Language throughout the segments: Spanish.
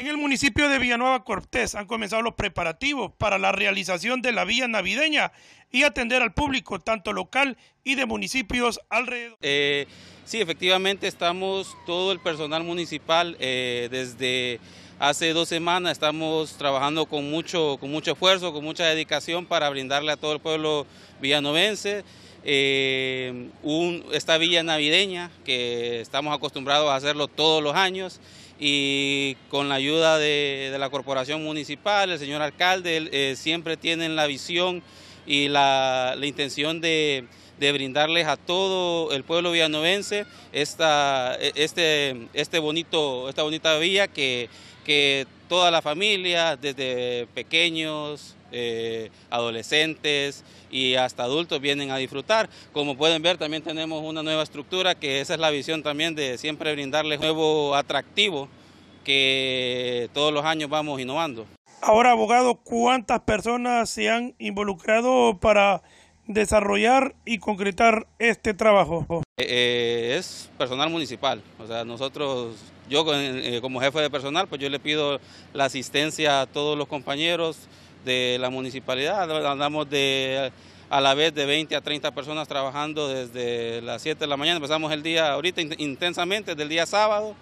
En el municipio de Villanueva Cortés han comenzado los preparativos para la realización de la vía navideña y atender al público, tanto local y de municipios alrededor. Eh, sí, efectivamente estamos todo el personal municipal eh, desde hace dos semanas, estamos trabajando con mucho, con mucho esfuerzo, con mucha dedicación para brindarle a todo el pueblo villanovense. Eh, esta villa navideña que estamos acostumbrados a hacerlo todos los años y con la ayuda de, la corporación municipal, el señor alcalde, eh, siempre tienen la visión y la, intención de, brindarles a todo el pueblo villanovense esta, e, este, este bonito, esta bonita vía que, que toda la familia, desde pequeños, eh, adolescentes y hasta adultos vienen a disfrutar. Como pueden ver, también tenemos una nueva estructura, que esa es la visión también de siempre brindarles un nuevo atractivo que todos los años vamos innovando. Ahora, abogado, ¿cuántas personas se han involucrado para desarrollar y concretar este trabajo? Eh, eh, es personal municipal, o sea, nosotros, yo eh, como jefe de personal, pues yo le pido la asistencia a todos los compañeros de la municipalidad, andamos de a la vez de 20 a 30 personas trabajando desde las 7 de la mañana, empezamos el día ahorita intensamente, desde el día sábado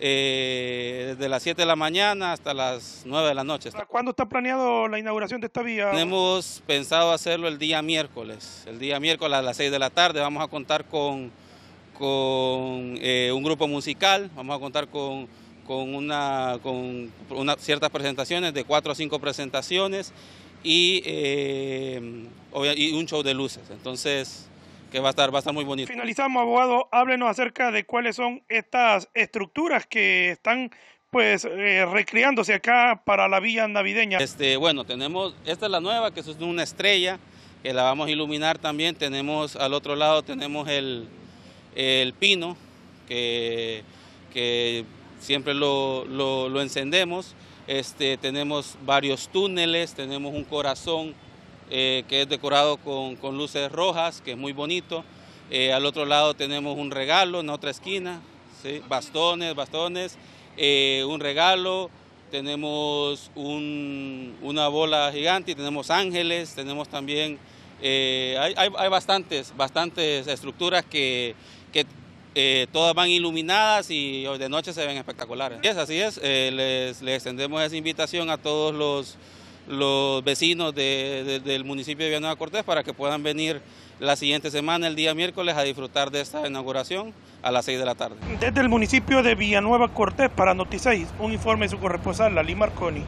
eh, desde las 7 de la mañana hasta las 9 de la noche. ¿Cuándo está planeado la inauguración de esta vía? Hemos pensado hacerlo el día miércoles, el día miércoles a las 6 de la tarde. Vamos a contar con, con eh, un grupo musical, vamos a contar con, con, una, con una, ciertas presentaciones, de 4 a 5 presentaciones y, eh, y un show de luces. Entonces que va a estar, va a estar muy bonito. Finalizamos, abogado, háblenos acerca de cuáles son estas estructuras que están pues eh, recreándose acá para la vía navideña. Este, bueno, tenemos, esta es la nueva, que es una estrella, que la vamos a iluminar también. Tenemos al otro lado, tenemos el, el pino, que, que siempre lo, encendemos. Este, tenemos varios túneles, tenemos un corazón eh, que es decorado con, luces rojas, que es muy bonito. Eh, al otro lado tenemos un regalo en otra esquina, bastones, bastones, eh, un regalo, tenemos una bola gigante, tenemos ángeles, tenemos también, hay, bastantes, bastantes estructuras que, todas van iluminadas y de noche se ven espectaculares. Es así es, les extendemos esa invitación a todos los los vecinos del municipio de Villanueva Cortés para que puedan venir la siguiente semana, el día miércoles, a disfrutar de esta inauguración a las 6 de la tarde. Desde el municipio de Villanueva Cortés para Noticias, un informe de su corresponsal, Lali Marconi.